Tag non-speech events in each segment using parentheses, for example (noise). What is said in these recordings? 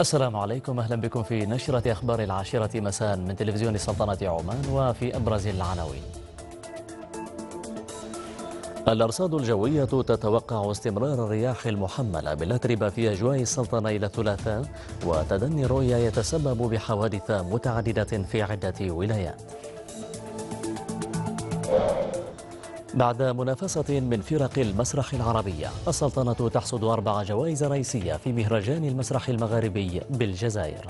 السلام عليكم أهلا بكم في نشرة أخبار العاشرة مساء من تلفزيون سلطنة عمان وفي أبرز العناوين الأرصاد الجوية تتوقع استمرار الرياح المحملة بالأتربة في أجواء السلطنة إلى الثلاثاء وتدني الرؤية يتسبب بحوادث متعددة في عدة ولايات بعد منافسة من فرق المسرح العربية السلطنة تحصد أربع جوائز رئيسية في مهرجان المسرح المغاربي بالجزائر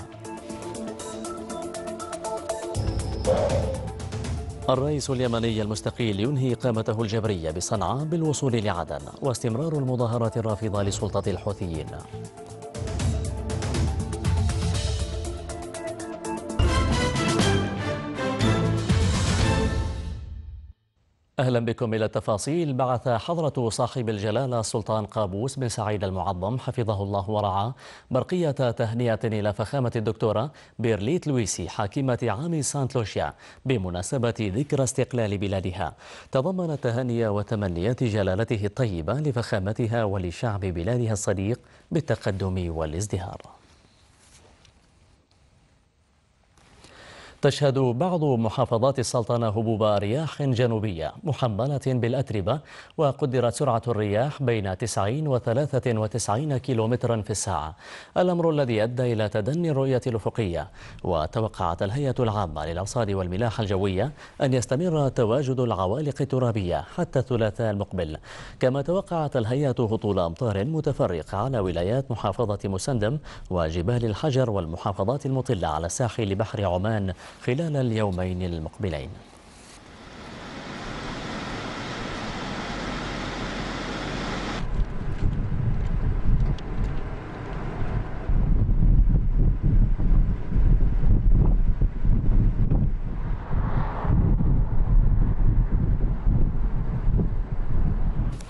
الرئيس اليمني المستقيل ينهي إقامته الجبرية بصنعاء بالوصول لعدن واستمرار المظاهرات الرافضة لسلطة الحوثيين أهلا بكم إلى التفاصيل بعث حضرة صاحب الجلالة السلطان قابوس بن سعيد المعظم حفظه الله ورعاه برقية تهنئة إلى فخامة الدكتورة بيرليت لويسي حاكمة عام سانت لوشيا بمناسبة ذكرى استقلال بلادها تضمن تهنئة وتمنيات جلالته الطيبة لفخامتها ولشعب بلادها الصديق بالتقدم والازدهار تشهد بعض محافظات السلطنة هبوب رياح جنوبية محملة بالأتربة وقدرت سرعة الرياح بين 90 و 93 كيلومترا في الساعة الأمر الذي أدى إلى تدني الرؤية الأفقية وتوقعت الهيئة العامة للأوصاد والملاحة الجوية أن يستمر تواجد العوالق الترابية حتى الثلاثاء المقبل كما توقعت الهيئة هطول أمطار متفرقة على ولايات محافظة مسندم وجبال الحجر والمحافظات المطلة على ساحل بحر عمان خلال اليومين المقبلين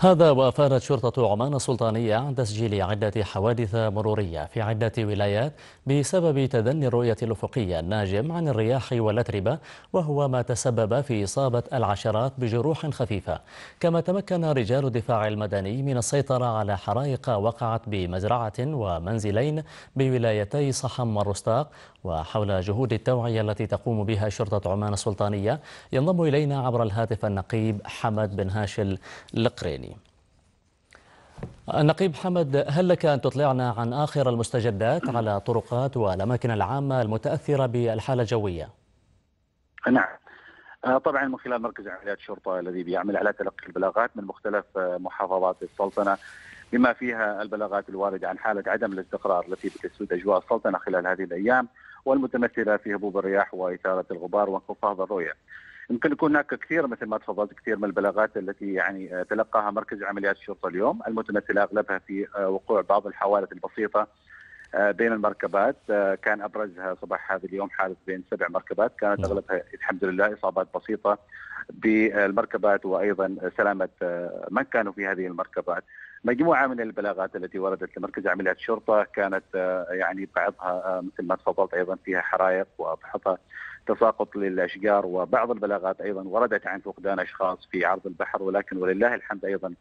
هذا وأفادت شرطة عمان السلطانية عن تسجيل عدة حوادث مرورية في عدة ولايات بسبب تدني الرؤية الأفقية الناجم عن الرياح والأتربة وهو ما تسبب في إصابة العشرات بجروح خفيفة كما تمكن رجال الدفاع المدني من السيطرة على حرائق وقعت بمزرعة ومنزلين بولايتي صحم والرستاق وحول جهود التوعية التي تقوم بها شرطة عمان السلطانية ينضم إلينا عبر الهاتف النقيب حمد بن هاشل القريني النقيب حمد هل لك أن تطلعنا عن آخر المستجدات على طرقات والأماكن العامة المتأثرة بالحالة الجوية؟ نعم آه، طبعا من خلال مركز عمليات الشرطه الذي بيعمل على تلقي البلاغات من مختلف آه، محافظات السلطنه بما فيها البلاغات الوارده عن حاله عدم الاستقرار التي بتسود اجواء السلطنه خلال هذه الايام والمتمثله في هبوب الرياح واثاره الغبار وانخفاض الرؤيه. يمكن يكون هناك كثير مثل ما تفضلت كثير من البلاغات التي يعني آه، تلقاها مركز عمليات الشرطه اليوم المتمثله اغلبها في آه، وقوع بعض الحوادث البسيطه آه، بين المركبات كان ابرزها صباح هذا اليوم حادث بين سبع مركبات كانت نعم. اغلبها الحمد لله اصابات بسيطه بالمركبات وايضا سلامه من كانوا في هذه المركبات مجموعه من البلاغات التي وردت لمركز عمليات الشرطه كانت آه، يعني بعضها آه، مثل ما تفضلت ايضا فيها حرائق وبحطها تساقط للاشجار وبعض البلاغات ايضا وردت عن فقدان اشخاص في عرض البحر ولكن ولله الحمد ايضا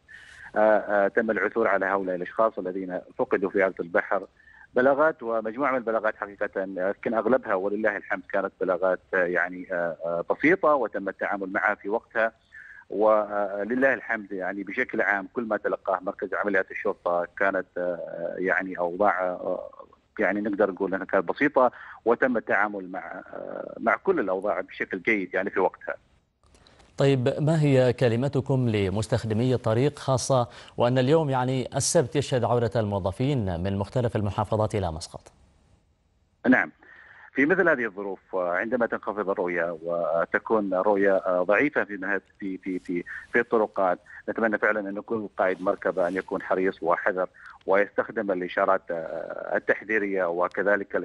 آه، تم العثور على هؤلاء الاشخاص الذين فقدوا في عرض البحر بلاغات ومجموعه من البلاغات حقيقه يمكن اغلبها ولله الحمد كانت بلاغات يعني بسيطه وتم التعامل معها في وقتها ولله الحمد يعني بشكل عام كل ما تلقاه مركز عمليات الشرطه كانت آه، يعني اوضاع آه، يعني نقدر نقول انها كانت بسيطه وتم التعامل مع آه، مع كل الاوضاع بشكل جيد يعني في وقتها. طيب ما هي كلمتكم لمستخدمي الطريق خاصه وان اليوم يعني السبت يشهد عوده الموظفين من مختلف المحافظات الى مسقط؟ نعم في مثل هذه الظروف عندما تنخفض الرؤيه وتكون رؤيه ضعيفه في في في في, في الطرقات نتمنى فعلا ان كل قائد مركبه ان يكون حريص وحذر ويستخدم الاشارات التحذيريه وكذلك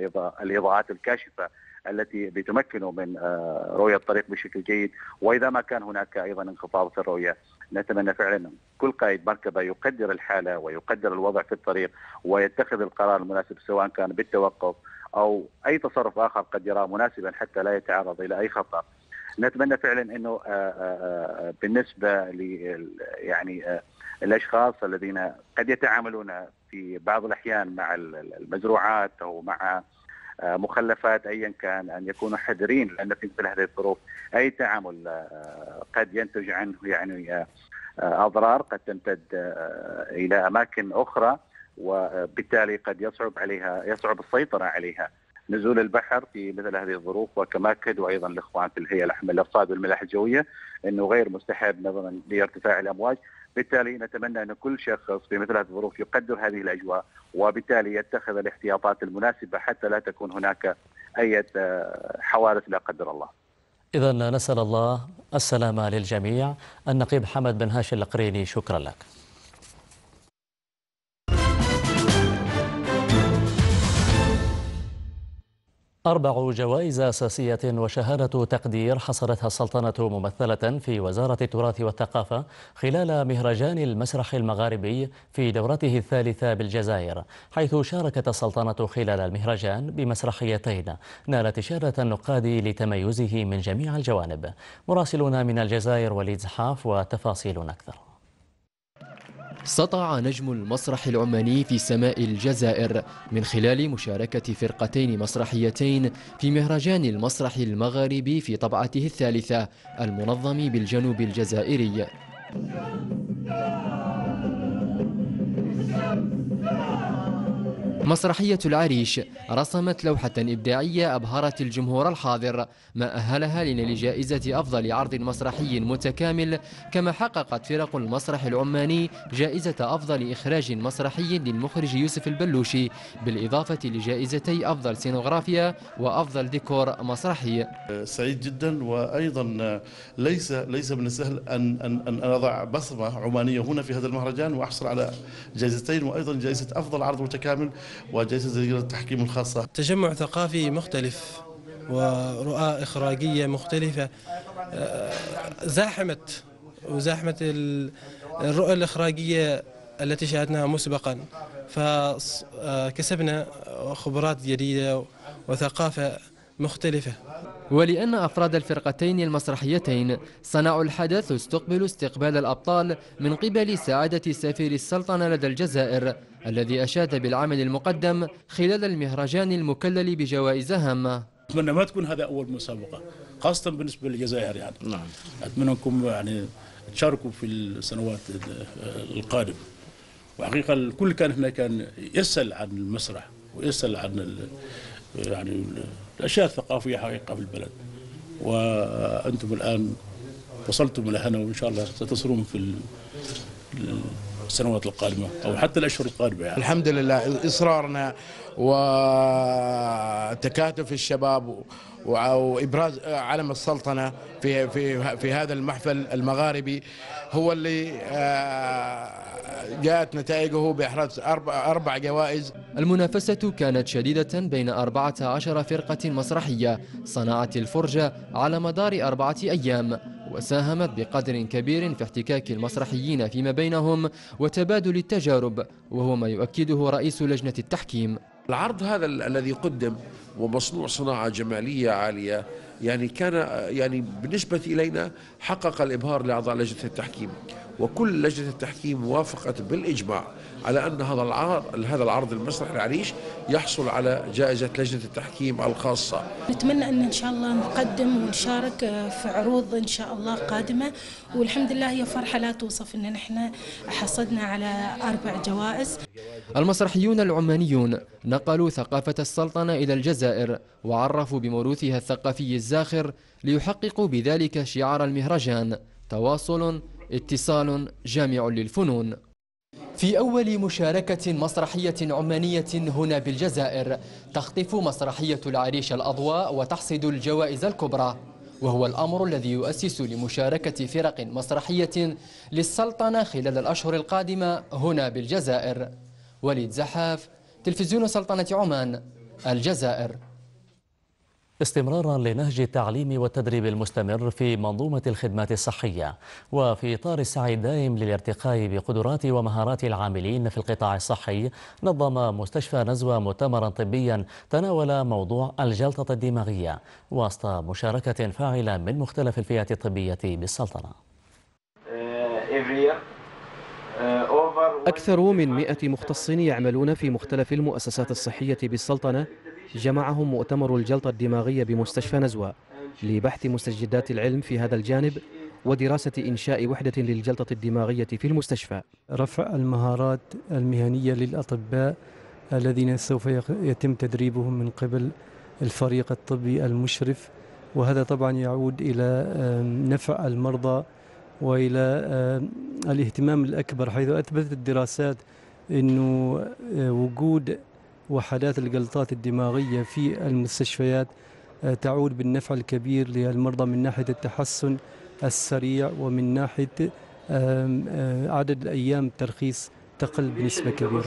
الاضاءات الكاشفه التي بتمكنه من آه، رؤيه الطريق بشكل جيد واذا ما كان هناك ايضا انخفاض في الرؤيه نتمنى فعلا كل قائد مركبه يقدر الحاله ويقدر الوضع في الطريق ويتخذ القرار المناسب سواء كان بالتوقف او اي تصرف اخر قد يراه مناسبا حتى لا يتعرض الى اي خطر. نتمنى فعلا انه آه، آه، آه، بالنسبه ل يعني الاشخاص الذين قد يتعاملون في بعض الاحيان مع المزروعات او مع مخلفات ايا كان ان يكونوا حذرين لان في مثل هذه الظروف اي تعامل قد ينتج عنه يعني اضرار قد تمتد الى اماكن اخرى وبالتالي قد يصعب عليها يصعب السيطره عليها نزول البحر في مثل هذه الظروف وكماكد وايضا الاخوان في الهيئه الاحمر الأرصاد والملاحه الجويه انه غير مستحب نظرا لارتفاع الامواج، بالتالي نتمنى ان كل شخص في مثل هذه الظروف يقدر هذه الاجواء وبالتالي يتخذ الاحتياطات المناسبه حتى لا تكون هناك اي حوادث لا قدر الله. اذا نسال الله السلامه للجميع، النقيب حمد بن هاشم القريني شكرا لك. أربع جوائز أساسية وشهادة تقدير حصلتها السلطنة ممثلة في وزارة التراث والثقافة خلال مهرجان المسرح المغاربي في دورته الثالثة بالجزائر حيث شاركت السلطنة خلال المهرجان بمسرحيتين نالت شهادة النقاد لتميزه من جميع الجوانب مراسلنا من الجزائر وليد زحاف وتفاصيل أكثر سطع نجم المسرح العماني في سماء الجزائر من خلال مشاركة فرقتين مسرحيتين في مهرجان المسرح المغاربي في طبعته الثالثة المنظم بالجنوب الجزائري مسرحية العريش رسمت لوحة إبداعية أبهرت الجمهور الحاضر ما أهلها لنيل جائزة أفضل عرض مسرحي متكامل كما حققت فرق المسرح العماني جائزة أفضل إخراج مسرحي للمخرج يوسف البلوشي بالإضافة لجائزتي أفضل سينوغرافيا وأفضل ديكور مسرحي سعيد جدا وأيضا ليس ليس من السهل أن أن أن أضع بصمة عمانية هنا في هذا المهرجان وأحصل على جائزتين وأيضا جائزة أفضل عرض متكامل وجلسة لجنة التحكيم الخاصة تجمع ثقافي مختلف ورؤى إخراجية مختلفة آه، زاحمت وزاحمة الرؤى الإخراجية التي شاهدناها مسبقا فكسبنا آه، خبرات جديدة وثقافة مختلفة ولأن أفراد الفرقتين المسرحيتين صنعوا الحدث استقبلوا استقبال الأبطال من قبل سعادة سفير السلطنة لدى الجزائر الذي أشاد بالعمل المقدم خلال المهرجان المكلل بجوائز هامة أتمنى ما تكون هذا أول مسابقة خاصة بالنسبة للجزائر يعني نعم. أتمنى أنكم يعني تشاركوا في السنوات القادمة وحقيقة الكل كان هنا كان يسأل عن المسرح ويسأل عن يعني الأشياء الثقافية حقيقة في البلد وأنتم الآن وصلتم إلى هنا وإن شاء الله ستصلون في السنوات القادمة أو حتى الأشهر القادمة يعني. الحمد لله إصرارنا وتكاتف الشباب وابراز علم السلطنه في في في هذا المحفل المغاربي هو اللي آه، جاءت نتائجه بإحراز أربع, أربع جوائز المنافسة كانت شديدة بين 14 فرقة مسرحية صنعت الفرجة على مدار أربعة أيام وساهمت بقدر كبير في احتكاك المسرحيين فيما بينهم وتبادل التجارب وهو ما يؤكده رئيس لجنة التحكيم العرض هذا الذي قدم ومصنوع صناعة جمالية عالية يعني كان يعني بالنسبة إلينا حقق الإبهار لأعضاء لجنة التحكيم وكل لجنة التحكيم وافقت بالإجماع على أن هذا العرض هذا العرض المسرح العريش يحصل على جائزة لجنة التحكيم الخاصة نتمنى أن إن شاء الله نقدم ونشارك في عروض إن شاء الله قادمة والحمد لله هي فرحة لا توصف أن نحن حصلنا على أربع جوائز المسرحيون العمانيون نقلوا ثقافة السلطنة إلى الجزائر وعرفوا بموروثها الثقافي الزاخر ليحققوا بذلك شعار المهرجان تواصل اتصال جامع للفنون في أول مشاركة مسرحية عمانية هنا بالجزائر تخطف مسرحية العريش الأضواء وتحصد الجوائز الكبرى وهو الأمر الذي يؤسس لمشاركة فرق مسرحية للسلطنة خلال الأشهر القادمة هنا بالجزائر وليد زحاف تلفزيون سلطنة عمان الجزائر استمرارا لنهج التعليم والتدريب المستمر في منظومة الخدمات الصحية وفي إطار السعي الدائم للارتقاء بقدرات ومهارات العاملين في القطاع الصحي نظم مستشفى نزوة مؤتمرا طبيا تناول موضوع الجلطة الدماغية وسط مشاركة فاعلة من مختلف الفئات الطبية بالسلطنة أكثر من 100 مختص يعملون في مختلف المؤسسات الصحية بالسلطنة جمعهم مؤتمر الجلطة الدماغية بمستشفى نزوة لبحث مستجدات العلم في هذا الجانب ودراسة إنشاء وحدة للجلطة الدماغية في المستشفى رفع المهارات المهنية للأطباء الذين سوف يتم تدريبهم من قبل الفريق الطبي المشرف وهذا طبعا يعود إلى نفع المرضى وإلى الاهتمام الأكبر حيث أثبتت الدراسات أنه آه، وجود وحالات الجلطات الدماغية في المستشفيات آه، تعود بالنفع الكبير للمرضى من ناحية التحسن السريع ومن ناحية آه، عدد الأيام الترخيص تقل بنسبة كبيرة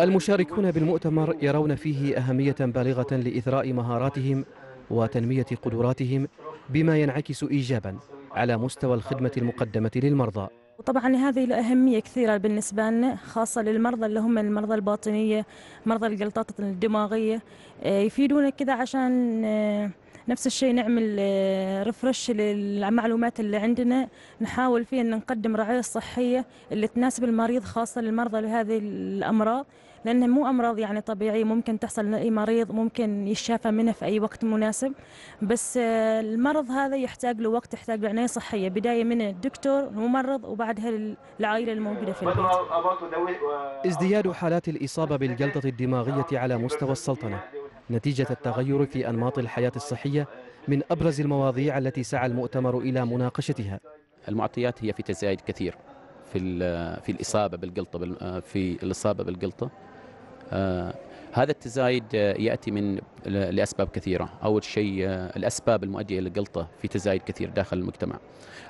المشاركون بالمؤتمر يرون فيه أهمية بالغة لإثراء مهاراتهم وتنمية قدراتهم بما ينعكس إيجابا على مستوى الخدمة المقدمة للمرضى وطبعا هذه له أهمية كثيرة بالنسبة لنا خاصة للمرضى اللي هم المرضى الباطنية مرضى الجلطات الدماغية آه، يفيدونا كذا عشان آه، نفس الشيء نعمل ريفرش آه، للمعلومات اللي عندنا نحاول فيها ان نقدم رعايه صحيه اللي تناسب المريض خاصه للمرضى لهذه الامراض لانها مو امراض يعني طبيعيه ممكن تحصل لاي مريض ممكن يشافى منها في اي وقت مناسب بس آه، المرض هذا يحتاج له وقت يحتاج له عنايه صحيه بدايه من الدكتور الممرض وبعدها العائله الموجوده في البيت uh, uh, ازدياد حالات الاصابه بالجلطه الدماغيه على مستوى السلطنه نتيجة التغير في أنماط الحياة الصحية من أبرز المواضيع التي سعى المؤتمر إلى مناقشتها المعطيات هي في تزايد كثير في في الإصابة بالقلطة آه، في الإصابة بالقلطة آه، هذا التزايد آه، ياتي من لاسباب كثيره، اول شيء آه، الاسباب المؤديه الى القلطه في تزايد كثير داخل المجتمع.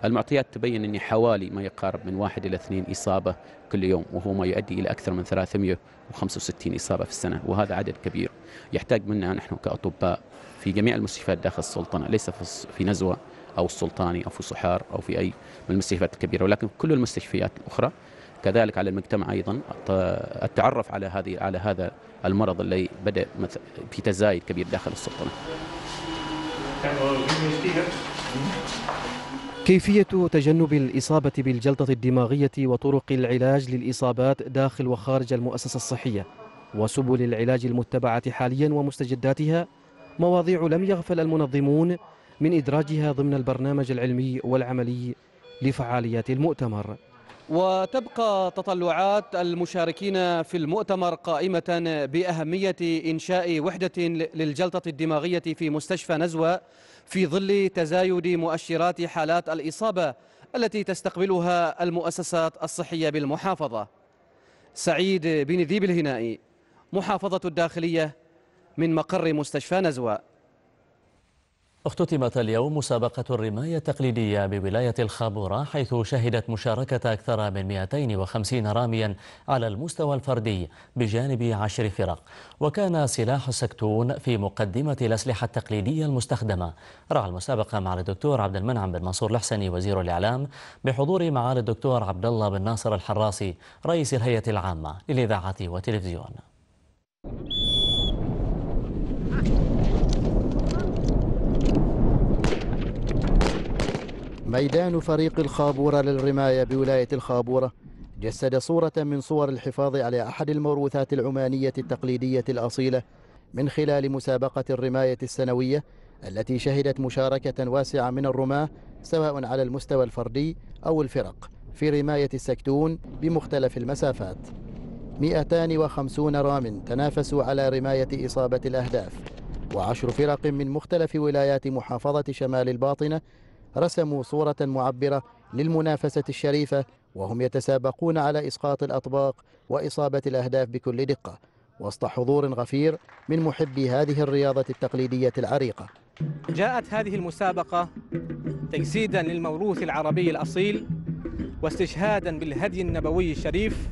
المعطيات تبين ان حوالي ما يقارب من واحد الى اثنين اصابه كل يوم وهو ما يؤدي الى اكثر من 365 اصابه في السنه وهذا عدد كبير يحتاج منا نحن كاطباء في جميع المستشفيات داخل السلطنه ليس في نزوه او السلطاني او في صحار او في اي من المستشفيات الكبيره ولكن كل المستشفيات الاخرى كذلك على المجتمع ايضا التعرف على هذه على هذا المرض الذي بدا في تزايد كبير داخل السلطنه. كيفية تجنب الإصابة بالجلطة الدماغية وطرق العلاج للإصابات داخل وخارج المؤسسة الصحية وسبل العلاج المتبعة حاليا ومستجداتها مواضيع لم يغفل المنظمون من إدراجها ضمن البرنامج العلمي والعملي لفعاليات المؤتمر وتبقى تطلعات المشاركين في المؤتمر قائمة بأهمية إنشاء وحدة للجلطة الدماغية في مستشفى نزوة في ظل تزايد مؤشرات حالات الإصابة التي تستقبلها المؤسسات الصحية بالمحافظة سعيد بن ذيب الهنائي محافظة الداخلية من مقر مستشفى نزوة اختتمت اليوم مسابقة الرماية التقليدية بولاية الخابورة حيث شهدت مشاركة أكثر من 250 راميا على المستوى الفردي بجانب عشر فرق وكان سلاح السكتون في مقدمة الأسلحة التقليدية المستخدمة رعى المسابقة معالي الدكتور عبد المنعم بن منصور الحسني وزير الإعلام بحضور معالي الدكتور عبد الله بن ناصر الحراسي رئيس الهيئة العامة للإذاعة والتلفزيون ميدان فريق الخابورة للرماية بولاية الخابورة جسد صورة من صور الحفاظ على أحد الموروثات العمانية التقليدية الأصيلة من خلال مسابقة الرماية السنوية التي شهدت مشاركة واسعة من الرماة سواء على المستوى الفردي أو الفرق في رماية السكتون بمختلف المسافات 250 رام تنافسوا على رماية إصابة الأهداف وعشر فرق من مختلف ولايات محافظة شمال الباطنة رسموا صورة معبرة للمنافسة الشريفة وهم يتسابقون على إسقاط الأطباق وإصابة الأهداف بكل دقة وسط حضور غفير من محبي هذه الرياضة التقليدية العريقة جاءت هذه المسابقة تجسيدا للموروث العربي الأصيل واستشهادا بالهدي النبوي الشريف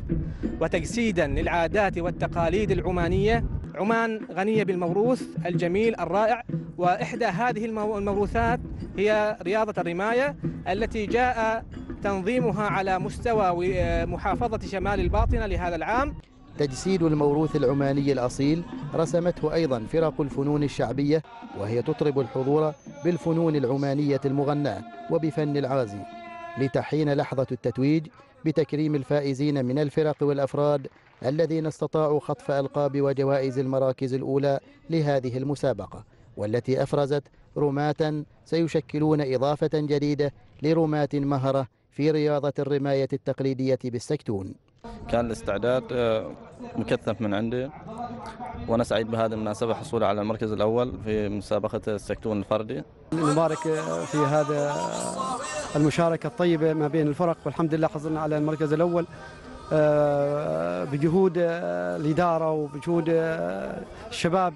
وتجسيدا للعادات والتقاليد العمانية عمان غنية بالموروث الجميل الرائع وإحدى هذه الموروثات هي رياضة الرماية التي جاء تنظيمها على مستوى محافظة شمال الباطنة لهذا العام تجسيد الموروث العماني الأصيل رسمته أيضا فرق الفنون الشعبية وهي تطرب الحضور بالفنون العمانية المغناة وبفن العازي لتحين لحظة التتويج بتكريم الفائزين من الفرق والأفراد الذين استطاعوا خطف ألقاب وجوائز المراكز الأولى لهذه المسابقة والتي أفرزت رماة سيشكلون إضافة جديدة لرماة مهرة في رياضة الرماية التقليدية بالسكتون كان الاستعداد آه، مكثف من عندي وانا سعيد بهذه المناسبه حصولي على المركز الاول في مسابقه السكتون الفردي. نبارك في هذا المشاركه الطيبه ما بين الفرق والحمد لله حصلنا على المركز الاول آه، بجهود آه، الاداره وبجهود الشباب.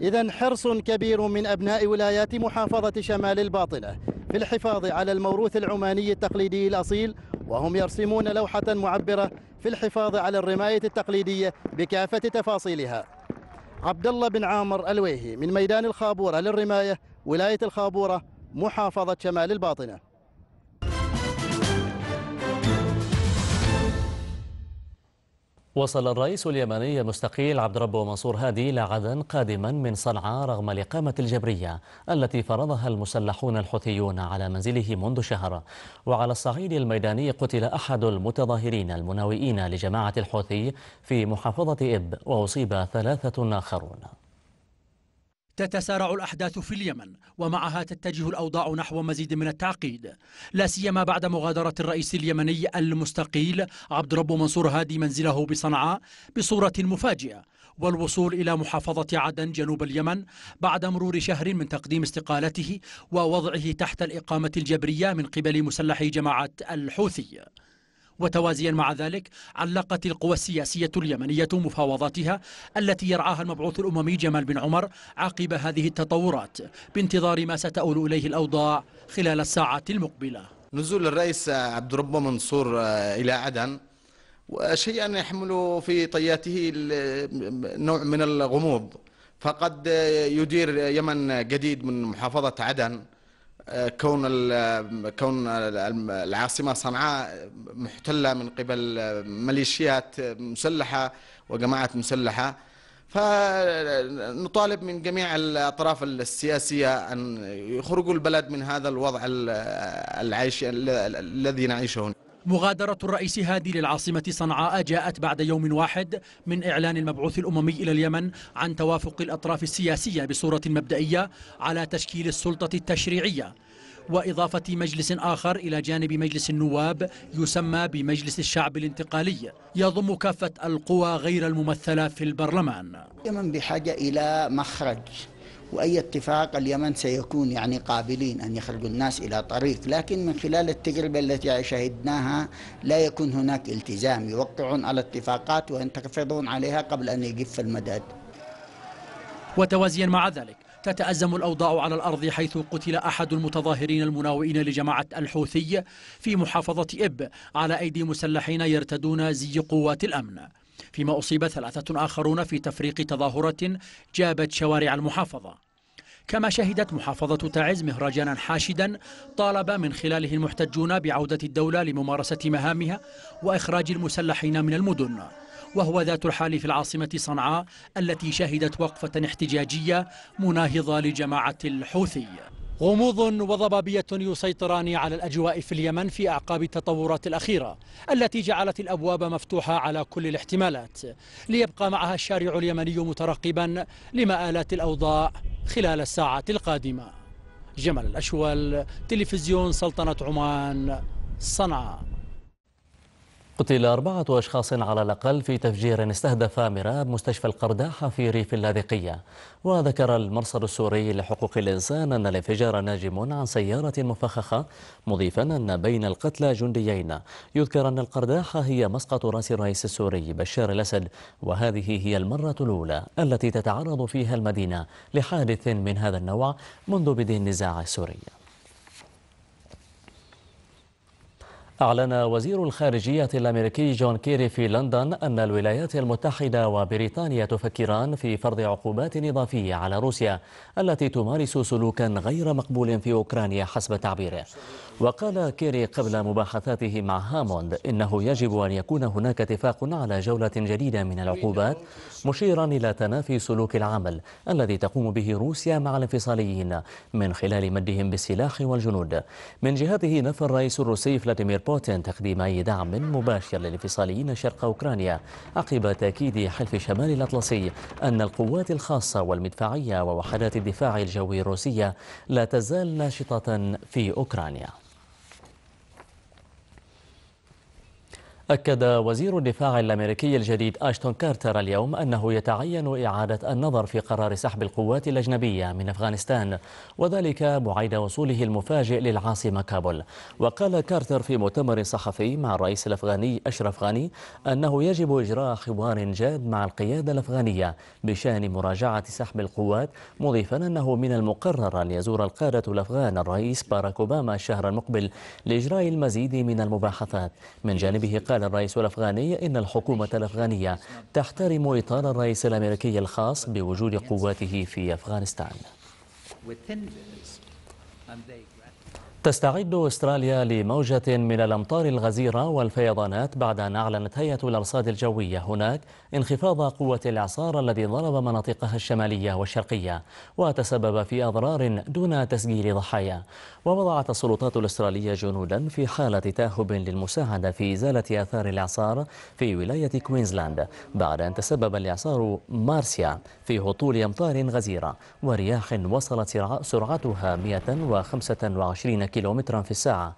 اذا حرص كبير من ابناء ولايات محافظه شمال الباطنه في الحفاظ على الموروث العماني التقليدي الاصيل وهم يرسمون لوحة معبرة في الحفاظ على الرماية التقليدية بكافة تفاصيلها عبد الله بن عامر الويهي من ميدان الخابورة للرماية ولاية الخابورة محافظة شمال الباطنة وصل الرئيس اليمني المستقيل عبد ربه منصور هادي إلى عدن قادما من صنعاء رغم الإقامة الجبرية التي فرضها المسلحون الحوثيون على منزله منذ شهر وعلى الصعيد الميداني قتل أحد المتظاهرين المناوئين لجماعة الحوثي في محافظة إب وأصيب ثلاثة آخرون تتسارع الأحداث في اليمن ومعها تتجه الأوضاع نحو مزيد من التعقيد لا سيما بعد مغادرة الرئيس اليمني المستقيل عبد رب منصور هادي منزله بصنعاء بصورة مفاجئة والوصول إلى محافظة عدن جنوب اليمن بعد مرور شهر من تقديم استقالته ووضعه تحت الإقامة الجبرية من قبل مسلحي جماعة الحوثي وتوازيا مع ذلك علقت القوى السياسية اليمنية مفاوضاتها التي يرعاها المبعوث الأممي جمال بن عمر عقب هذه التطورات بانتظار ما ستؤول إليه الأوضاع خلال الساعات المقبلة نزول الرئيس عبد ربه منصور آه، إلى عدن شيئا يحمل في طياته نوع من الغموض فقد آه، يدير يمن جديد من محافظة عدن آه، كون آه، كون العاصمه صنعاء محتله من قبل آه، ميليشيات مسلحه وجماعات مسلحه فنطالب من جميع الاطراف السياسيه ان يخرجوا البلد من هذا الوضع العيش الذي نعيشه هنا مغادرة الرئيس هادي للعاصمة صنعاء جاءت بعد يوم واحد من إعلان المبعوث الأممي إلى اليمن عن توافق الأطراف السياسية بصورة مبدئية على تشكيل السلطة التشريعية وإضافة مجلس آخر إلى جانب مجلس النواب يسمى بمجلس الشعب الانتقالي يضم كافة القوى غير الممثلة في البرلمان اليمن بحاجة إلى مخرج وأي اتفاق اليمن سيكون يعني قابلين أن يخرجوا الناس إلى طريق لكن من خلال التجربة التي شهدناها لا يكون هناك التزام يوقعون على اتفاقات وينتفضون عليها قبل أن يجف المدد وتوازيا مع ذلك تتأزم الأوضاع على الأرض حيث قتل أحد المتظاهرين المناوئين لجماعة الحوثي في محافظة إب على أيدي مسلحين يرتدون زي قوات الأمن فيما أصيب ثلاثة آخرون في تفريق تظاهرة جابت شوارع المحافظة كما شهدت محافظة تعز مهرجانا حاشدا طالب من خلاله المحتجون بعودة الدولة لممارسة مهامها وإخراج المسلحين من المدن وهو ذات الحال في العاصمة صنعاء التي شهدت وقفة احتجاجية مناهضة لجماعة الحوثي غموض وضبابية يسيطران على الأجواء في اليمن في أعقاب التطورات الأخيرة التي جعلت الأبواب مفتوحة على كل الاحتمالات ليبقى معها الشارع اليمني مترقبا لمآلات الأوضاع خلال الساعات القادمة جمال الأشول تلفزيون سلطنة عمان صنعاء قتل أربعة أشخاص على الأقل في تفجير استهدف مراب مستشفى القرداحة في ريف اللاذقية وذكر المرصد السوري لحقوق الإنسان أن الانفجار ناجم عن سيارة مفخخة مضيفا أن بين القتلى جنديين يذكر أن القرداحة هي مسقط رأس الرئيس السوري بشار الأسد وهذه هي المرة الأولى التي تتعرض فيها المدينة لحادث من هذا النوع منذ بدء النزاع السوري أعلن وزير الخارجية الأمريكي جون كيري في لندن أن الولايات المتحدة وبريطانيا تفكران في فرض عقوبات إضافية على روسيا التي تمارس سلوكا غير مقبول في أوكرانيا حسب تعبيره وقال كيري قبل مباحثاته مع هاموند إنه يجب أن يكون هناك اتفاق على جولة جديدة من العقوبات مشيرا إلى تنافي سلوك العمل الذي تقوم به روسيا مع الانفصاليين من خلال مدهم بالسلاح والجنود من جهته نفى الرئيس الروسي فلاديمير بوتين تقديم أي دعم مباشر للانفصاليين شرق أوكرانيا عقب تأكيد حلف شمال الأطلسي أن القوات الخاصة والمدفعية ووحدات الدفاع الجوي الروسية لا تزال ناشطة في أوكرانيا أكد وزير الدفاع الأمريكي الجديد أشتون كارتر اليوم أنه يتعين إعادة النظر في قرار سحب القوات الأجنبية من أفغانستان وذلك بعيد وصوله المفاجئ للعاصمة كابول وقال كارتر في مؤتمر صحفي مع الرئيس الأفغاني أشرف غاني أنه يجب إجراء حوار جاد مع القيادة الأفغانية بشأن مراجعة سحب القوات مضيفا أنه من المقرر أن يزور القادة الأفغان الرئيس باراك أوباما الشهر المقبل لإجراء المزيد من المباحثات من جانبه قال قال الرئيس الأفغاني إن الحكومة الأفغانية تحترم إطار الرئيس الأمريكي الخاص بوجود قواته في أفغانستان تستعد استراليا لموجة من الامطار الغزيرة والفيضانات بعد ان اعلنت هيئة الارصاد الجوية هناك انخفاض قوة الاعصار الذي ضرب مناطقها الشمالية والشرقية وتسبب في اضرار دون تسجيل ضحايا ووضعت السلطات الاسترالية جنودا في حالة تاهب للمساعدة في ازالة اثار الاعصار في ولاية كوينزلاند بعد ان تسبب الاعصار مارسيا في هطول امطار غزيرة ورياح وصلت سرعتها 125 كم كيلومترا في الساعة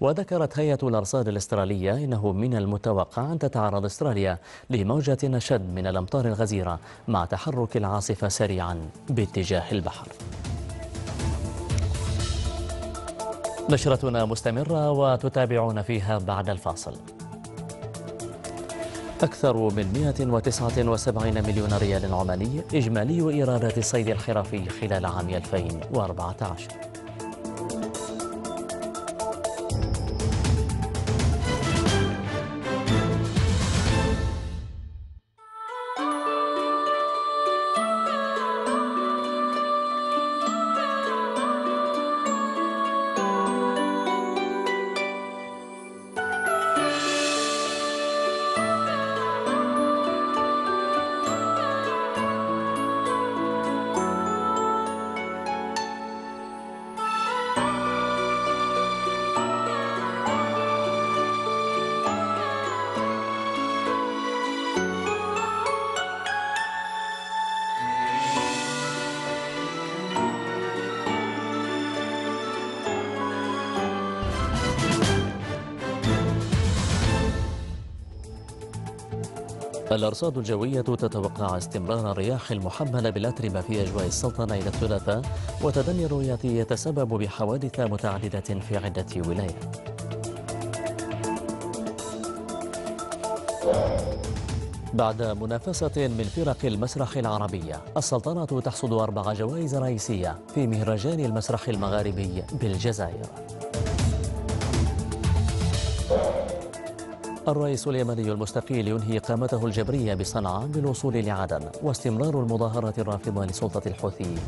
وذكرت هيئة الأرصاد الأسترالية إنه من المتوقع أن تتعرض أستراليا لموجة أشد من الأمطار الغزيرة مع تحرك العاصفة سريعا باتجاه البحر نشرتنا مستمرة وتتابعون فيها بعد الفاصل أكثر من 179 مليون ريال عماني إجمالي إيرادات الصيد الحرفي خلال عام 2014 الأرصاد الجوية تتوقع استمرار الرياح المحملة بالأتربة في أجواء السلطنة إلى الثلاثاء وتدني الرؤية يتسبب بحوادث متعددة في عدة ولايات بعد منافسة من فرق المسرح العربية السلطنة تحصد أربع جوائز رئيسية في مهرجان المسرح المغاربي بالجزائر الرئيس اليمني المستقيل ينهي إقامته الجبرية بصنعاء بالوصول لعدن واستمرار المظاهرات الرافضة لسلطة الحوثيين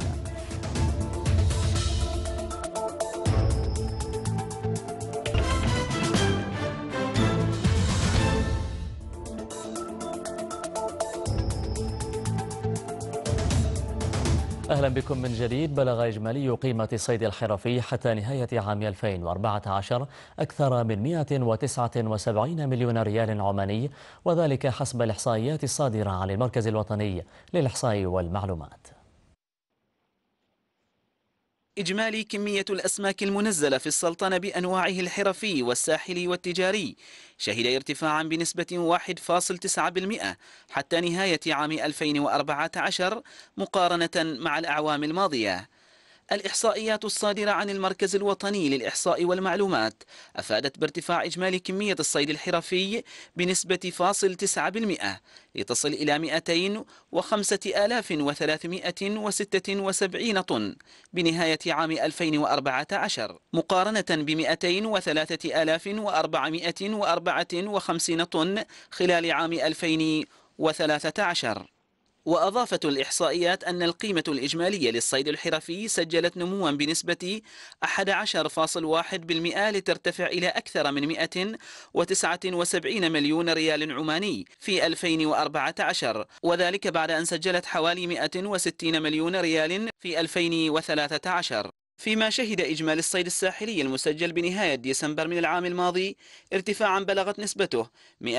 أهلا بكم من جديد بلغ إجمالي قيمة الصيد الحرفي حتى نهاية عام 2014 أكثر من 179 مليون ريال عماني وذلك حسب الإحصائيات الصادرة عن المركز الوطني للإحصاء والمعلومات إجمالي كمية الأسماك المنزلة في السلطنة بأنواعه الحرفي والساحلي والتجاري شهد ارتفاعا بنسبة 1.9% حتى نهاية عام 2014 مقارنة مع الأعوام الماضية الإحصائيات الصادرة عن المركز الوطني للإحصاء والمعلومات أفادت بارتفاع إجمالي كمية الصيد الحرفي بنسبة فاصل 9% لتصل إلى 205376 طن بنهاية عام 2014 مقارنة ب 203454 طن خلال عام 2013 وأضافت الإحصائيات أن القيمة الإجمالية للصيد الحرفي سجلت نموا بنسبة 11.1% لترتفع إلى أكثر من 179 مليون ريال عماني في 2014 وذلك بعد أن سجلت حوالي 160 مليون ريال في 2013 فيما شهد إجمالي الصيد الساحلي المسجل بنهاية ديسمبر من العام الماضي ارتفاعا بلغت نسبته 126.2%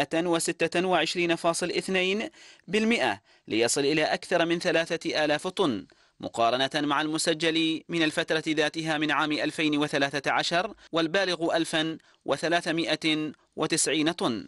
ليصل إلى أكثر من 3000 طن مقارنة مع المسجل من الفترة ذاتها من عام 2013 والبالغ 1390 طن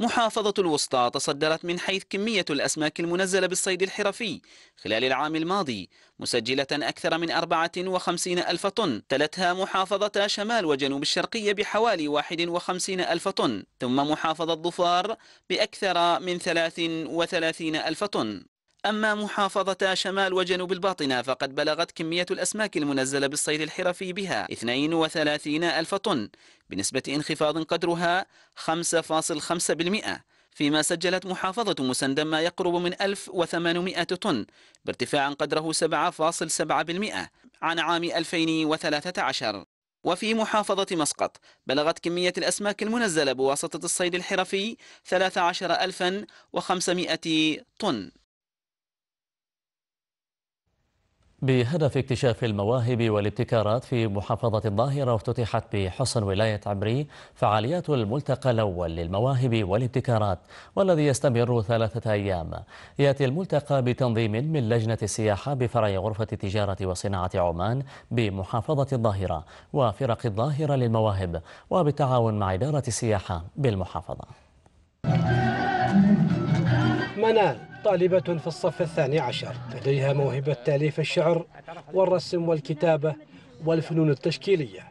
محافظة الوسطى تصدرت من حيث كمية الأسماك المنزلة بالصيد الحرفي خلال العام الماضي مسجلة أكثر من 54 ألف طن تلتها محافظة شمال وجنوب الشرقية بحوالي 51 ألف طن ثم محافظة ظفار بأكثر من 33 ألف طن أما محافظة شمال وجنوب الباطنة فقد بلغت كمية الأسماك المنزلة بالصيد الحرفي بها 32 ألف طن بنسبة انخفاض قدرها 5.5% فيما سجلت محافظة مسندم ما يقرب من 1800 طن بارتفاع قدره 7.7% عن عام 2013 وفي محافظة مسقط بلغت كمية الأسماك المنزلة بواسطة الصيد الحرفي 13500 طن بهدف اكتشاف المواهب والابتكارات في محافظة الظاهرة افتتحت بحسن ولاية عبري فعاليات الملتقى الأول للمواهب والابتكارات والذي يستمر ثلاثة أيام يأتي الملتقى بتنظيم من لجنة السياحة بفرع غرفة التجارة وصناعة عمان بمحافظة الظاهرة وفرق الظاهرة للمواهب وبالتعاون مع إدارة السياحة بالمحافظة منال طالبة في الصف الثاني عشر لديها موهبة تأليف الشعر والرسم والكتابة والفنون التشكيلية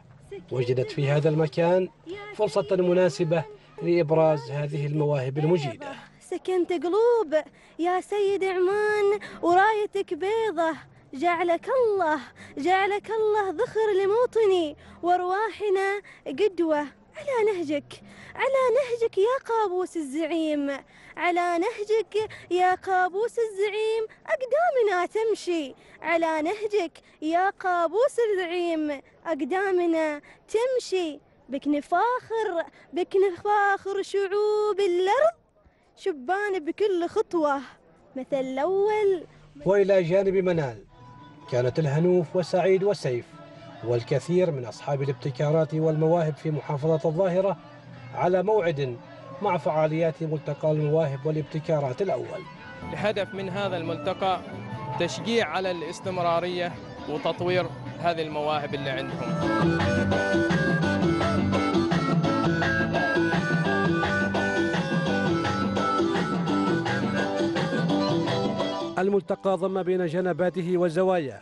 وجدت في هذا المكان فرصة مناسبة لإبراز هذه المواهب المجيدة سكنت قلوب يا سيد عمان ورايتك بيضة جعلك الله جعلك الله ذخر لموطني وارواحنا قدوه على نهجك على نهجك يا قابوس الزعيم على نهجك يا قابوس الزعيم أقدامنا تمشي على نهجك يا قابوس الزعيم أقدامنا تمشي بك نفاخر بك نفاخر شعوب الأرض شبان بكل خطوة مثل الأول وإلى جانب منال كانت الهنوف وسعيد وسيف والكثير من أصحاب الابتكارات والمواهب في محافظة الظاهرة على موعد مع فعاليات ملتقى المواهب والابتكارات الأول الهدف من هذا الملتقى تشجيع على الاستمرارية وتطوير هذه المواهب اللي عندهم الملتقى ضم بين جنباته وزواياه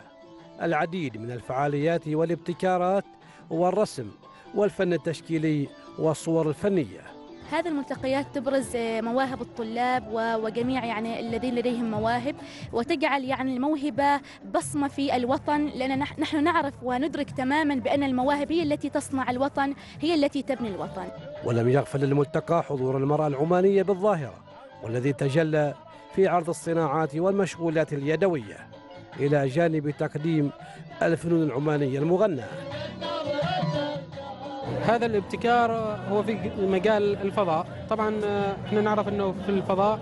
العديد من الفعاليات والابتكارات والرسم والفن التشكيلي والصور الفنية هذه الملتقيات تبرز آه، مواهب الطلاب وجميع يعني الذين لديهم مواهب وتجعل يعني الموهبة بصمة في الوطن لأن نحن نعرف وندرك تماما بأن المواهب هي التي تصنع الوطن هي التي تبني الوطن ولم يغفل الملتقى حضور المرأة العمانية بالظاهرة والذي تجلى في عرض الصناعات والمشغولات اليدويه إلى جانب تقديم الفنون العمانية المغنى هذا الابتكار هو في مجال الفضاء طبعا آه، احنا نعرف انه في الفضاء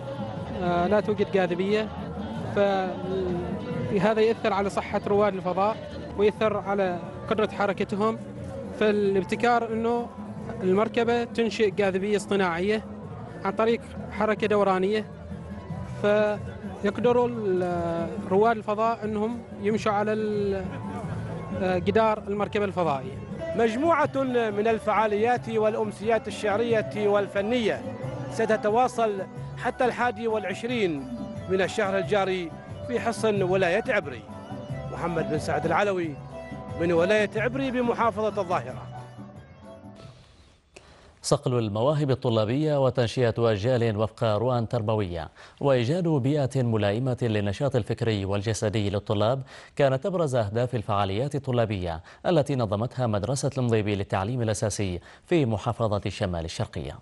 آه، لا توجد جاذبية فهذا يأثر على صحة رواد الفضاء ويؤثر على قدرة حركتهم فالابتكار انه المركبة تنشئ جاذبية اصطناعية عن طريق حركة دورانية ف يقدروا رواد الفضاء انهم يمشوا على جدار المركبه الفضائيه. مجموعه من الفعاليات والامسيات الشعريه والفنيه ستتواصل حتى الحادي والعشرين من الشهر الجاري في حصن ولايه عبري. محمد بن سعد العلوي من ولايه عبري بمحافظه الظاهره. صقل المواهب الطلابية وتنشئة أجيال وفق رؤى تربوية وإيجاد بيئة ملائمة للنشاط الفكري والجسدي للطلاب كانت أبرز أهداف الفعاليات الطلابية التي نظمتها مدرسة المضيبي للتعليم الأساسي في محافظة الشمال الشرقية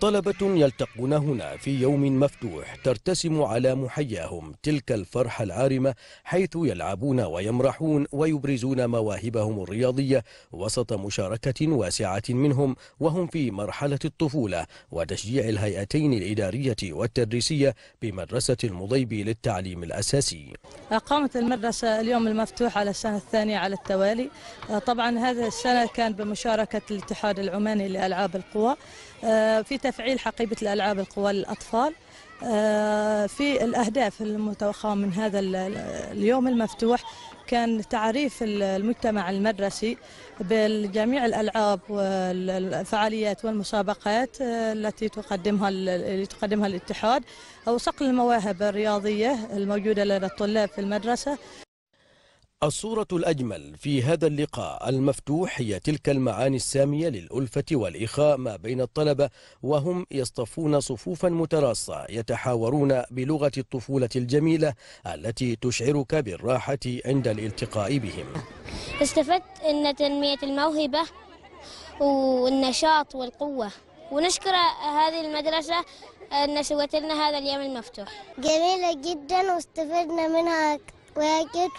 طلبة يلتقون هنا في يوم مفتوح ترتسم على محياهم تلك الفرحة العارمة حيث يلعبون ويمرحون ويبرزون مواهبهم الرياضية وسط مشاركة واسعة منهم وهم في مرحلة الطفولة وتشجيع الهيئتين الإدارية والتدريسية بمدرسة المضيب للتعليم الأساسي قامت المدرسة اليوم المفتوح على السنة الثانية على التوالي طبعا هذه السنة كان بمشاركة الاتحاد العماني لألعاب القوى آه، في تفعيل حقيبة الألعاب القوى للأطفال آه، في الأهداف المتوخاة من هذا اليوم المفتوح كان تعريف المجتمع المدرسي بجميع الألعاب والفعاليات والمسابقات آه، التي تقدمها اللي تقدمها الاتحاد أو صقل المواهب الرياضية الموجودة لدى الطلاب في المدرسة الصورة الأجمل في هذا اللقاء المفتوح هي تلك المعاني السامية للألفة والإخاء ما بين الطلبة وهم يصطفون صفوفا متراصة يتحاورون بلغة الطفولة الجميلة التي تشعرك بالراحة عند الالتقاء بهم استفدت أن تنمية الموهبة والنشاط والقوة ونشكر هذه المدرسة أن سوت لنا هذا اليوم المفتوح جميلة جدا واستفدنا منها واجد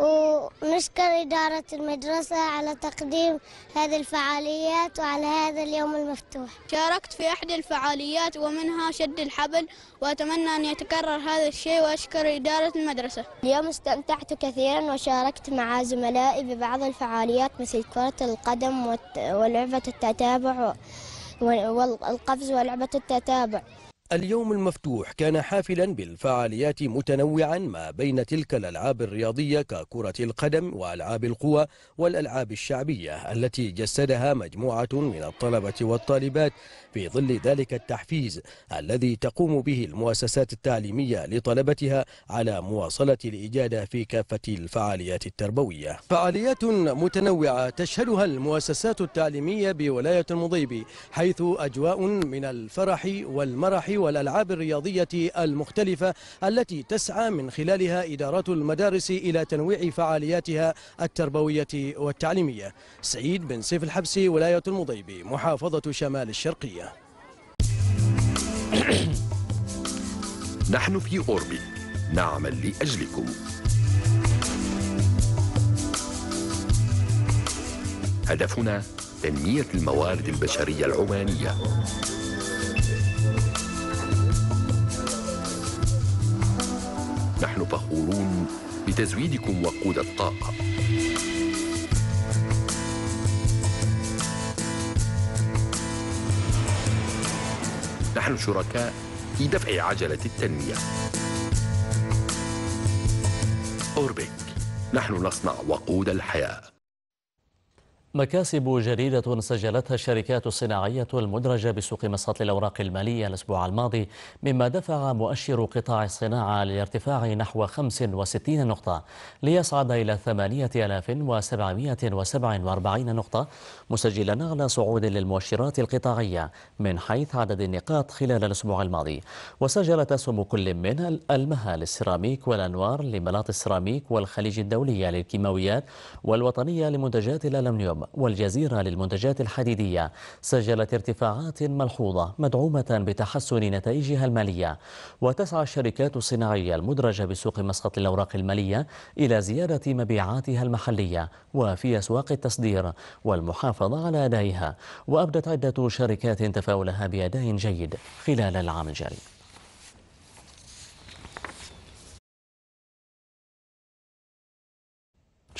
ونشكر إدارة المدرسة على تقديم هذه الفعاليات وعلى هذا اليوم المفتوح شاركت في أحد الفعاليات ومنها شد الحبل وأتمنى أن يتكرر هذا الشيء وأشكر إدارة المدرسة اليوم استمتعت كثيرا وشاركت مع زملائي ببعض الفعاليات مثل كرة القدم ولعبة التتابع والقفز ولعبة التتابع اليوم المفتوح كان حافلا بالفعاليات متنوعا ما بين تلك الألعاب الرياضية ككرة القدم وألعاب القوى والألعاب الشعبية التي جسدها مجموعة من الطلبة والطالبات في ظل ذلك التحفيز الذي تقوم به المؤسسات التعليمية لطلبتها على مواصلة الإجادة في كافة الفعاليات التربوية فعاليات متنوعة تشهدها المؤسسات التعليمية بولاية المضيب حيث أجواء من الفرح والمرح والألعاب الرياضية المختلفة التي تسعى من خلالها إدارات المدارس إلى تنويع فعالياتها التربوية والتعليمية سعيد بن سيف الحبسي ولاية المضيبي محافظة شمال الشرقية (coughs) نحن في أوربي نعمل لأجلكم هدفنا تنمية الموارد البشرية العمانية نحن فخورون بتزويدكم وقود الطاقة نحن شركاء في دفع عجلة التنمية أوربك نحن نصنع وقود الحياه مكاسب جديدة سجلتها الشركات الصناعية المدرجة بسوق مسقط الأوراق المالية الأسبوع الماضي مما دفع مؤشر قطاع الصناعة لارتفاع نحو 65 نقطة ليصعد إلى 8747 نقطة مسجلا أعلى صعود للمؤشرات القطاعية من حيث عدد النقاط خلال الأسبوع الماضي وسجلت أسهم كل من المها للسيراميك والأنوار لملاط السيراميك والخليج الدولية للكيماويات والوطنية لمنتجات الألمنيوم العرب والجزيرة للمنتجات الحديدية سجلت ارتفاعات ملحوظة مدعومة بتحسن نتائجها المالية وتسعى الشركات الصناعية المدرجة بسوق مسقط الأوراق المالية إلى زيادة مبيعاتها المحلية وفي أسواق التصدير والمحافظة على أدائها وأبدت عدة شركات تفاؤلها بأداء جيد خلال العام الجاري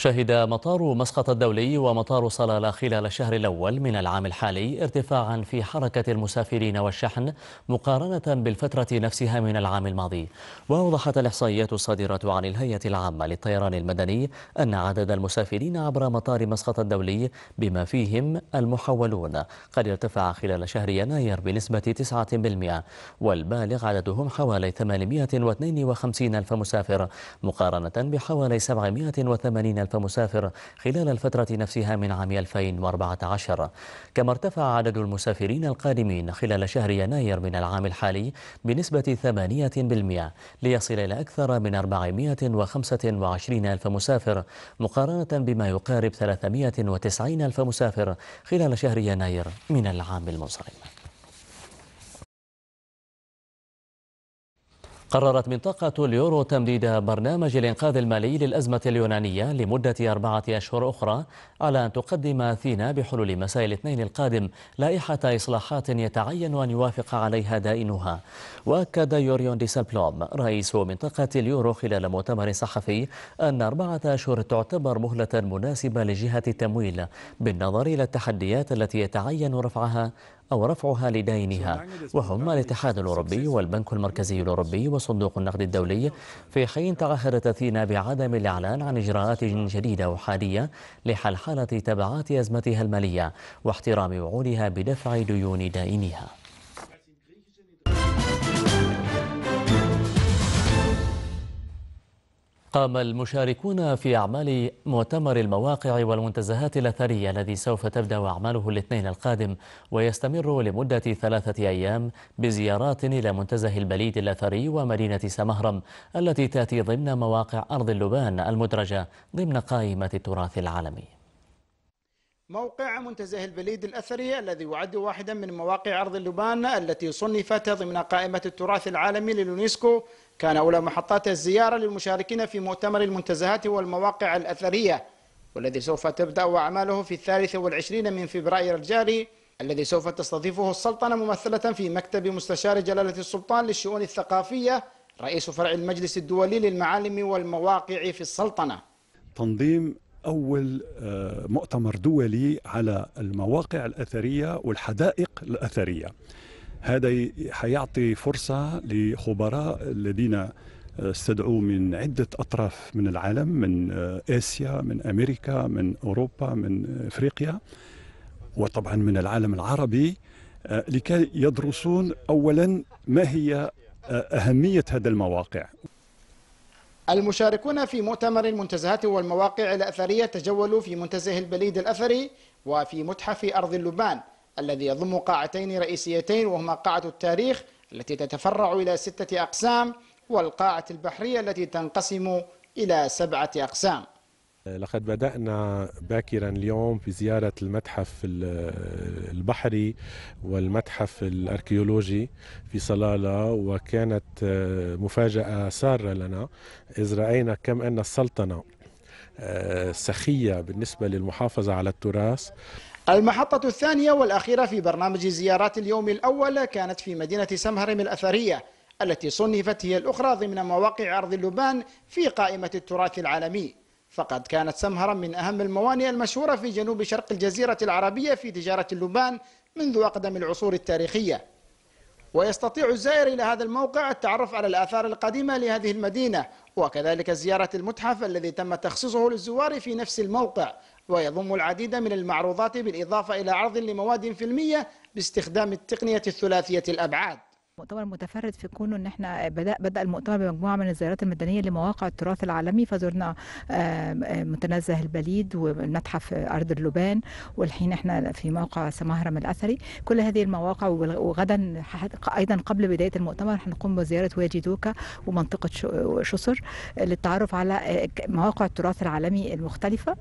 شهد مطار مسقط الدولي ومطار صلالة خلال الشهر الأول من العام الحالي ارتفاعا في حركة المسافرين والشحن مقارنة بالفترة نفسها من العام الماضي وأوضحت الإحصائيات الصادرة عن الهيئة العامة للطيران المدني أن عدد المسافرين عبر مطار مسقط الدولي بما فيهم المحولون قد ارتفع خلال شهر يناير بنسبة 9% والبالغ عددهم حوالي 852 ألف مسافر مقارنة بحوالي 780 ألف مسافر خلال الفترة نفسها من عام 2014 كما ارتفع عدد المسافرين القادمين خلال شهر يناير من العام الحالي بنسبة 8% ليصل إلى أكثر من 425 ألف مسافر مقارنة بما يقارب 390 ألف مسافر خلال شهر يناير من العام المنصرم قررت منطقة اليورو تمديد برنامج الإنقاذ المالي للأزمة اليونانية لمدة أربعة أشهر أخرى على أن تقدم أثينا بحلول مساء الاثنين القادم لائحة إصلاحات يتعين أن يوافق عليها دائنها وأكد يوريون دي رئيس منطقة اليورو خلال مؤتمر صحفي أن أربعة أشهر تعتبر مهلة مناسبة لجهة التمويل بالنظر إلى التحديات التي يتعين رفعها أو رفعها لدينها وهم الاتحاد الأوروبي والبنك المركزي الأوروبي وصندوق النقد الدولي في حين تعهدت أثينا بعدم الإعلان عن إجراءات جديدة وحالية لحل حالة تبعات أزمتها المالية واحترام وعودها بدفع ديون دائنها قام المشاركون في أعمال مؤتمر المواقع والمنتزهات الأثرية الذي سوف تبدأ أعماله الاثنين القادم ويستمر لمدة ثلاثة أيام بزيارات إلى منتزه البليد الأثري ومدينة سمهرم التي تأتي ضمن مواقع أرض اللبان المدرجة ضمن قائمة التراث العالمي موقع منتزه البليد الأثري الذي يعد واحدا من مواقع أرض اللبان التي صنفت ضمن قائمة التراث العالمي لليونسكو كان أولى محطات الزيارة للمشاركين في مؤتمر المنتزهات والمواقع الأثرية والذي سوف تبدأ أعماله في الثالث والعشرين من فبراير الجاري الذي سوف تستضيفه السلطنة ممثلة في مكتب مستشار جلالة السلطان للشؤون الثقافية رئيس فرع المجلس الدولي للمعالم والمواقع في السلطنة تنظيم أول آه، مؤتمر دولي على المواقع الأثرية والحدائق الأثرية هذا حيعطي فرصة لخبراء الذين آه، استدعوا من عدة أطراف من العالم من آه، آسيا من أمريكا من أوروبا من أفريقيا وطبعا من العالم العربي آه، لكي يدرسون أولا ما هي أهمية هذا المواقع المشاركون في مؤتمر المنتزهات والمواقع الأثرية تجولوا في منتزه البليد الأثري وفي متحف أرض اللبان الذي يضم قاعتين رئيسيتين وهما قاعة التاريخ التي تتفرع إلى ستة أقسام والقاعة البحرية التي تنقسم إلى سبعة أقسام لقد بدأنا باكرا اليوم في زيارة المتحف البحري والمتحف الأركيولوجي في صلالة وكانت آه، مفاجأة سارة لنا إذ رأينا كم أن السلطنة آه، سخية بالنسبة للمحافظة على التراث المحطة الثانية والأخيرة في برنامج زيارات اليوم الأول كانت في مدينة سمهرم الأثرية التي صنفت هي الأخرى ضمن مواقع أرض اللبان في قائمة التراث العالمي فقد كانت سمهرم من أهم الموانئ المشهورة في جنوب شرق الجزيرة العربية في تجارة اللبان منذ أقدم العصور التاريخية ويستطيع الزائر إلى هذا الموقع التعرف على الآثار القديمة لهذه المدينة وكذلك زيارة المتحف الذي تم تخصيصه للزوار في نفس الموقع ويضم العديد من المعروضات بالإضافة إلى عرض لمواد فيلمية باستخدام التقنية الثلاثية الأبعاد مؤتمر متفرد في كونه ان احنا بدا بدا المؤتمر بمجموعه من الزيارات المدنيه لمواقع التراث العالمي فزرنا آه، متنزه البليد والمتحف ارض اللبان والحين احنا في موقع سمهرم الاثري كل هذه المواقع وغدا ايضا قبل بدايه المؤتمر هنقوم بزياره وادي دوكا ومنطقه شصر للتعرف على آه، مواقع التراث العالمي المختلفه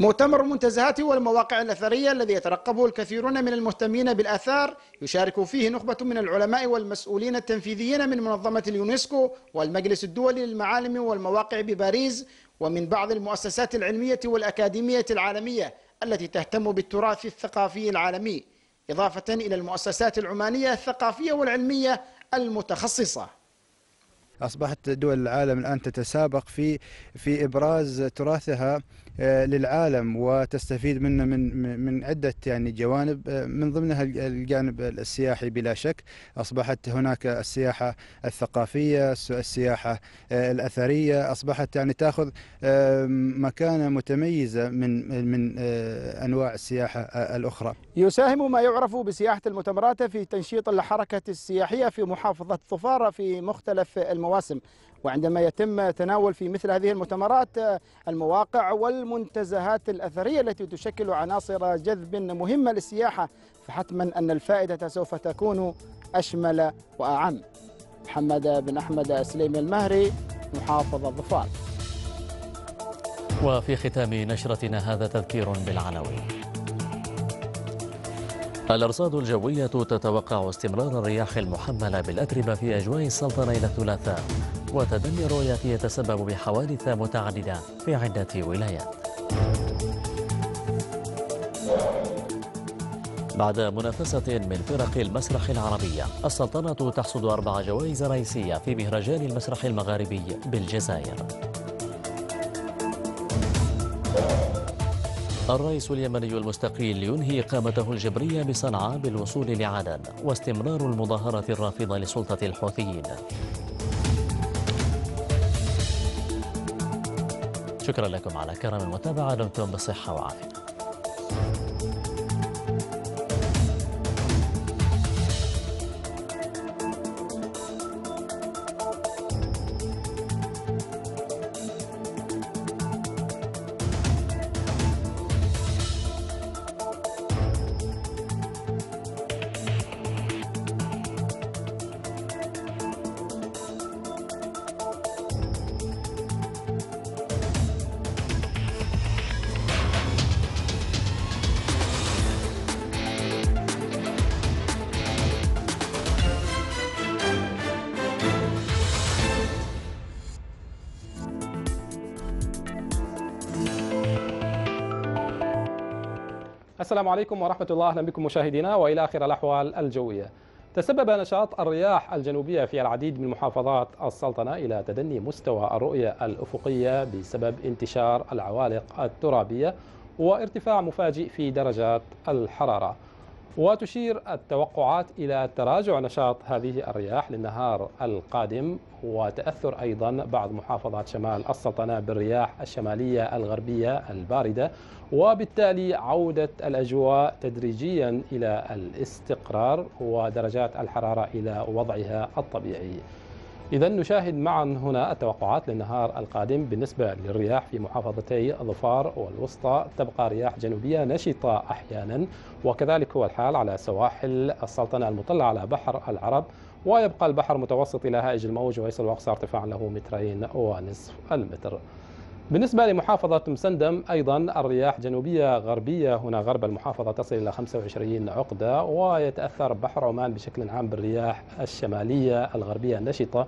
مؤتمر المنتزهات والمواقع الأثرية الذي يترقبه الكثيرون من المهتمين بالآثار يشارك فيه نخبة من العلماء والمسؤولين التنفيذيين من منظمة اليونسكو والمجلس الدولي للمعالم والمواقع بباريس ومن بعض المؤسسات العلمية والأكاديمية العالمية التي تهتم بالتراث الثقافي العالمي إضافة إلى المؤسسات العمانية الثقافية والعلمية المتخصصة أصبحت دول العالم الآن تتسابق في في إبراز تراثها آه، للعالم وتستفيد منه من من عده يعني جوانب آه، من ضمنها الجانب السياحي بلا شك اصبحت هناك السياحه الثقافيه السياحه آه، الاثريه اصبحت يعني تاخذ مكانه متميزه من من انواع السياحه الاخرى يساهم ما يعرف بسياحه المؤتمرات في تنشيط الحركه السياحيه في محافظه ظفاره في مختلف المواسم وعندما يتم تناول في مثل هذه المؤتمرات آه، المواقع والمنتزهات الأثرية التي تشكل عناصر جذب مهمة للسياحة فحتما أن الفائدة سوف تكون أشمل وأعم محمد بن أحمد سليم المهري محافظ الظفار وفي ختام نشرتنا هذا تذكير بالعناوين الأرصاد الجوية تتوقع استمرار الرياح المحملة بالأتربة في أجواء السلطنة إلى الثلاثاء وتدمر ياتي يتسبب بحوادث متعددة في عدة ولايات بعد منافسة من فرق المسرح العربية السلطنة تحصد أربع جوائز رئيسية في مهرجان المسرح المغاربي بالجزائر الرئيس اليمني المستقيل ينهي إقامته الجبرية بصنعاء بالوصول لعدن واستمرار المظاهرة الرافضة لسلطة الحوثيين شكرا لكم على كرم المتابعة دمتم بصحة وعافية السلام عليكم ورحمة الله أهلا بكم مشاهدينا وإلى آخر الأحوال الجوية تسبب نشاط الرياح الجنوبية في العديد من محافظات السلطنة إلى تدني مستوى الرؤية الأفقية بسبب انتشار العوالق الترابية وارتفاع مفاجئ في درجات الحرارة وتشير التوقعات إلى تراجع نشاط هذه الرياح للنهار القادم وتأثر أيضا بعض محافظات شمال السلطنة بالرياح الشمالية الغربية الباردة وبالتالي عودة الأجواء تدريجيا إلى الاستقرار ودرجات الحرارة إلى وضعها الطبيعي إذا نشاهد معا هنا التوقعات للنهار القادم بالنسبة للرياح في محافظتي الظفار والوسطى تبقى رياح جنوبية نشطة أحيانا وكذلك هو الحال على سواحل السلطنة المطلة على بحر العرب ويبقى البحر متوسط إلى هائج الموج ويصل أقصى ارتفاع له مترين ونصف المتر بالنسبة لمحافظة مسندم أيضا الرياح جنوبية غربية هنا غرب المحافظة تصل إلى 25 عقدة ويتأثر بحر عمان بشكل عام بالرياح الشمالية الغربية النشطة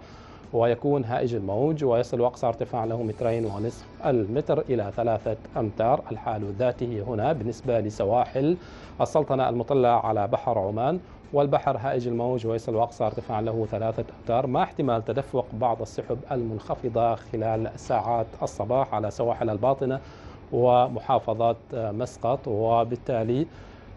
ويكون هائج الموج ويصل أقصى ارتفاع له مترين ونصف المتر إلى ثلاثة أمتار الحال ذاته هنا بالنسبة لسواحل السلطنة المطلة على بحر عمان والبحر هائج الموج ويصل أقصى ارتفاع له ثلاثة أمتار مع احتمال تدفق بعض السحب المنخفضة خلال ساعات الصباح على سواحل الباطنة ومحافظة آه، مسقط وبالتالي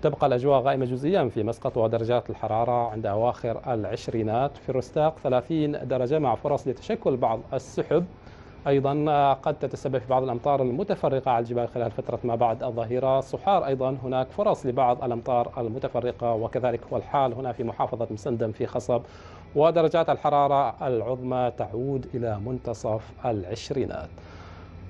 تبقى الأجواء غائمة جزئيا في مسقط ودرجات الحرارة عند أواخر العشرينات في الرستاق 30 درجة مع فرص لتشكل بعض السحب أيضا آه، قد تتسبب في بعض الأمطار المتفرقة على الجبال خلال فترة ما بعد الظهيرة صحار أيضا هناك فرص لبعض الأمطار المتفرقة وكذلك هو الحال هنا في محافظة مسندم في خصب ودرجات الحرارة العظمى تعود إلى منتصف العشرينات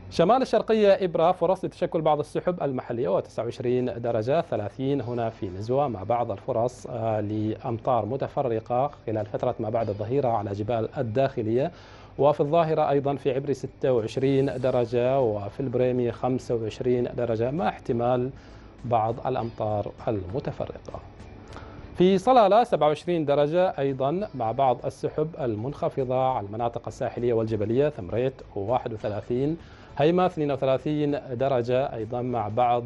شمال الشرقية إبرة فرص لتشكل بعض السحب المحلية و29 درجة 30 هنا في نزوة مع بعض الفرص آه، لأمطار متفرقة خلال فترة ما بعد الظهيرة على جبال الداخلية وفي الظاهرة أيضا في عبري 26 درجة وفي البريمي 25 درجة مع احتمال بعض الأمطار المتفرقة في صلالة 27 درجة أيضا مع بعض السحب المنخفضة على المناطق الساحلية والجبلية ثمريت 31 هيما 32 درجة أيضا مع بعض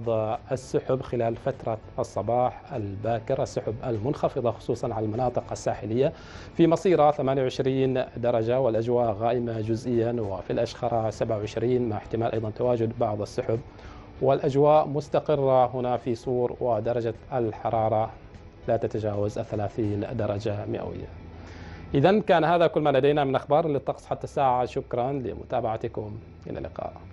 السحب خلال فترة الصباح الباكر السحب المنخفضة خصوصا على المناطق الساحلية في مصيرة 28 درجة والأجواء غائمة جزئيا وفي الأشخرة 27 مع احتمال أيضا تواجد بعض السحب والأجواء مستقرة هنا في صور ودرجة الحرارة لا تتجاوز 30 درجة مئوية إذا كان هذا كل ما لدينا من أخبار للطقس حتى الساعة شكرا لمتابعتكم إلى اللقاء